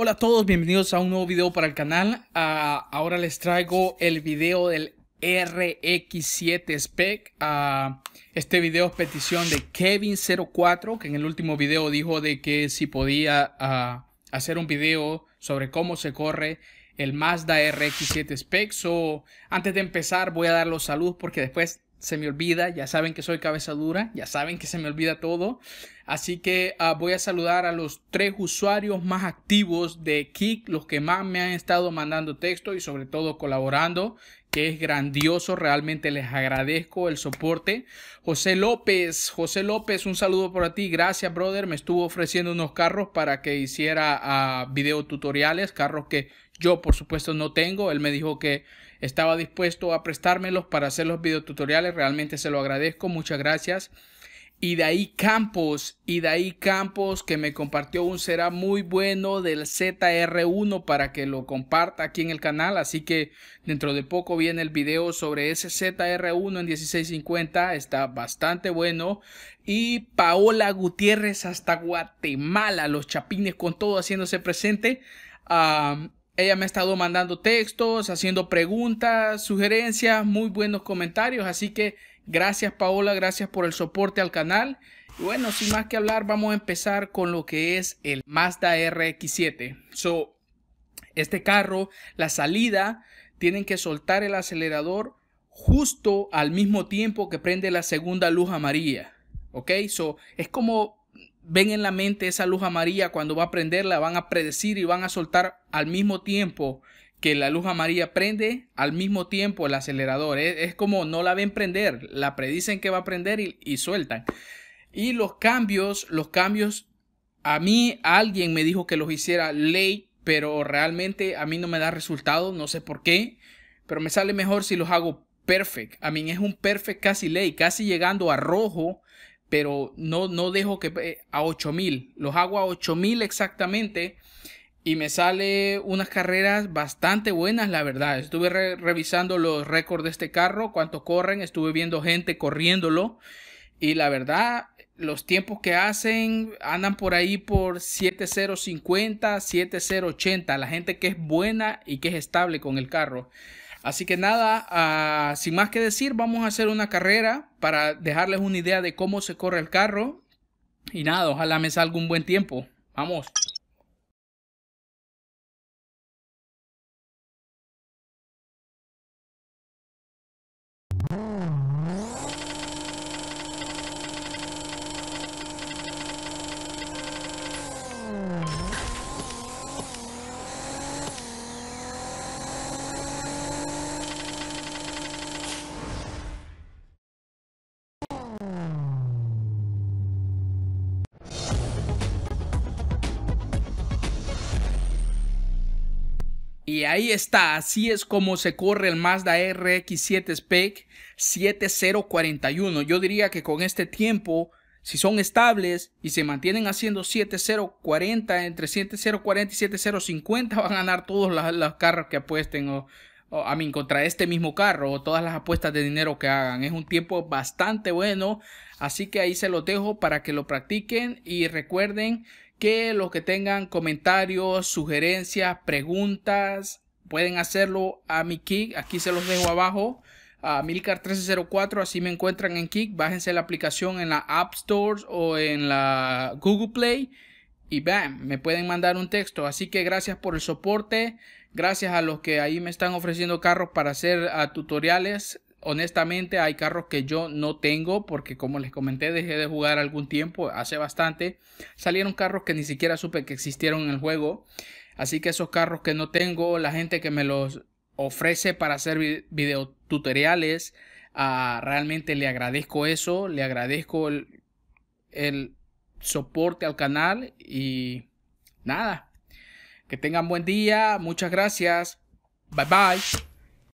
Hola a todos, bienvenidos a un nuevo video para el canal. Ah, ahora les traigo el video del RX7 Spec. Ah, este video es petición de Kevin04, que en el último video dijo de que si podía ah, hacer un video sobre cómo se corre el Mazda RX7 Spec. So, antes de empezar voy a dar los saludos porque después se me olvida, ya saben que soy cabeza dura, ya saben que se me olvida todo. Así que ah, voy a saludar a los tres usuarios más activos de Kik, los que más me han estado mandando texto y sobre todo colaborando, que es grandioso, realmente les agradezco el soporte. José López, José López, un saludo para ti, gracias brother, me estuvo ofreciendo unos carros para que hiciera ah, video tutoriales, carros que yo por supuesto no tengo, él me dijo que estaba dispuesto a prestármelos para hacer los videotutoriales. Realmente se lo agradezco. Muchas gracias. Y de ahí Campos, y de ahí Campos que me compartió un será muy bueno del ZR1 para que lo comparta aquí en el canal. Así que dentro de poco viene el video sobre ese ZR1 en 1650. Está bastante bueno. Y Paola Gutiérrez hasta Guatemala, los chapines con todo haciéndose presente. Ella me ha estado mandando textos, haciendo preguntas, sugerencias, muy buenos comentarios. Así que gracias Paola, gracias por el soporte al canal. Y bueno, sin más que hablar, vamos a empezar con lo que es el Mazda RX7. So, este carro, la salida, tienen que soltar el acelerador justo al mismo tiempo que prende la segunda luz amarilla. ¿Ok? So, es como ven en la mente esa luz amarilla, cuando va a prenderla, van a predecir y van a soltar al mismo tiempo que la luz amarilla prende, al mismo tiempo el acelerador. Es, como no la ven prender, la predicen que va a prender y, y sueltan. Y los cambios, los cambios, a mí alguien me dijo que los hiciera late, pero realmente a mí no me da resultado, no sé por qué, pero me sale mejor si los hago perfect. A mí es un perfect casi late, casi llegando a rojo pero no, no dejo que eh, a 8000, los hago a 8000 exactamente y me sale unas carreras bastante buenas, la verdad. Estuve revisando los récords de este carro, cuánto corren, estuve viendo gente corriéndolo y la verdad los tiempos que hacen andan por ahí por 7050, 7080, la gente que es buena y que es estable con el carro. Así que nada, ah, sin más que decir, vamos a hacer una carrera para dejarles una idea de cómo se corre el carro. Y nada, ojalá me salga un buen tiempo. Vamos. Y ahí está, así es como se corre el Mazda RX7 Spec 7041. Yo diría que con este tiempo, si son estables y se mantienen haciendo 7040, entre 7040 y 7050 van a ganar todos los, carros que apuesten o, a mí contra este mismo carro o todas las apuestas de dinero que hagan. Es un tiempo bastante bueno, así que ahí se lo dejo para que lo practiquen y recuerden que los que tengan comentarios, sugerencias, preguntas, pueden hacerlo a mi kick. Aquí se los dejo abajo. A Milcar 1304, así me encuentran en Kick. Bájense la aplicación en la App Store o en la Google Play. Y bam, me pueden mandar un texto. Así que gracias por el soporte. Gracias a los que ahí me están ofreciendo carros para hacer ah, tutoriales honestamente hay carros que yo no tengo porque como les comenté dejé de jugar algún tiempo, hace bastante. Salieron carros que ni siquiera supe que existieron en el juego. Así que esos carros que no tengo, la gente que me los ofrece para hacer videotutoriales, tutoriales ah, realmente le agradezco eso, le agradezco el, el soporte al canal y nada. Que tengan buen día, muchas gracias. Bye bye.